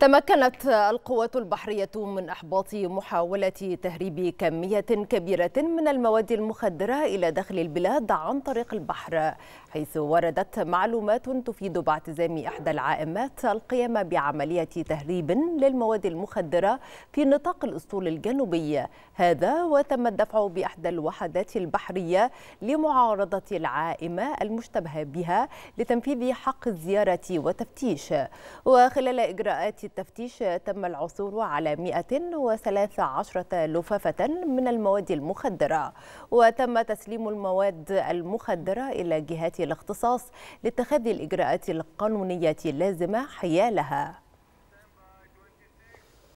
تمكنت القوات البحرية من إحباط محاولة تهريب كمية كبيرة من المواد المخدرة إلى داخل البلاد عن طريق البحر حيث وردت معلومات تفيد باعتزام إحدى العائمات القيام بعملية تهريب للمواد المخدرة في نطاق الأسطول الجنوبي هذا وتم الدفع بإحدى الوحدات البحرية لمعارضة العائمة المشتبه بها لتنفيذ حق الزيارة وتفتيش وخلال إجراءات التفتيش تم العثور على 113 لفافة من المواد المخدرة وتم تسليم المواد المخدرة إلى جهات الاختصاص لاتخاذ الإجراءات القانونية اللازمة حيالها